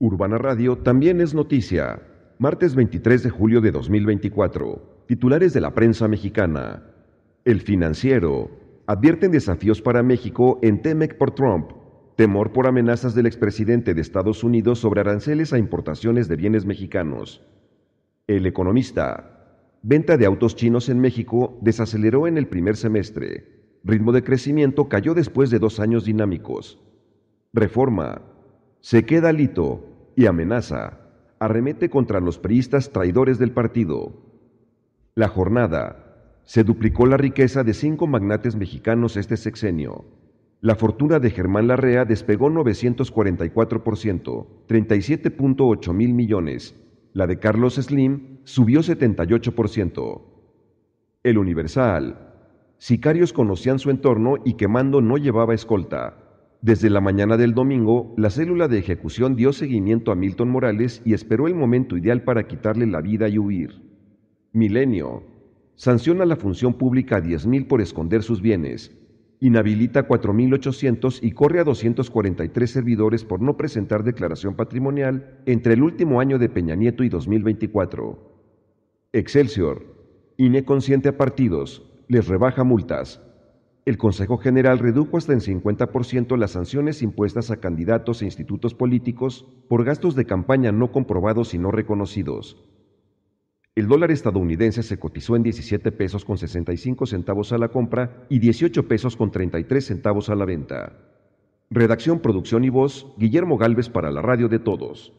Urbana Radio también es noticia. Martes 23 de julio de 2024. Titulares de la prensa mexicana. El financiero. Advierten desafíos para México en TEMEC por Trump. Temor por amenazas del expresidente de Estados Unidos sobre aranceles a importaciones de bienes mexicanos. El economista. Venta de autos chinos en México desaceleró en el primer semestre. Ritmo de crecimiento cayó después de dos años dinámicos. Reforma se queda Lito y amenaza. Arremete contra los priistas traidores del partido. La jornada. Se duplicó la riqueza de cinco magnates mexicanos este sexenio. La fortuna de Germán Larrea despegó 944%, 37.8 mil millones. La de Carlos Slim subió 78%. El Universal. Sicarios conocían su entorno y quemando no llevaba escolta. Desde la mañana del domingo, la célula de ejecución dio seguimiento a Milton Morales y esperó el momento ideal para quitarle la vida y huir. Milenio. Sanciona la función pública a 10.000 por esconder sus bienes. Inhabilita 4.800 y corre a 243 servidores por no presentar declaración patrimonial entre el último año de Peña Nieto y 2024. Excelsior. Ineconsciente a partidos. Les rebaja multas el Consejo General redujo hasta en 50% las sanciones impuestas a candidatos e institutos políticos por gastos de campaña no comprobados y no reconocidos. El dólar estadounidense se cotizó en 17 pesos con 65 centavos a la compra y 18 pesos con 33 centavos a la venta. Redacción, producción y voz, Guillermo Galvez para la radio de todos.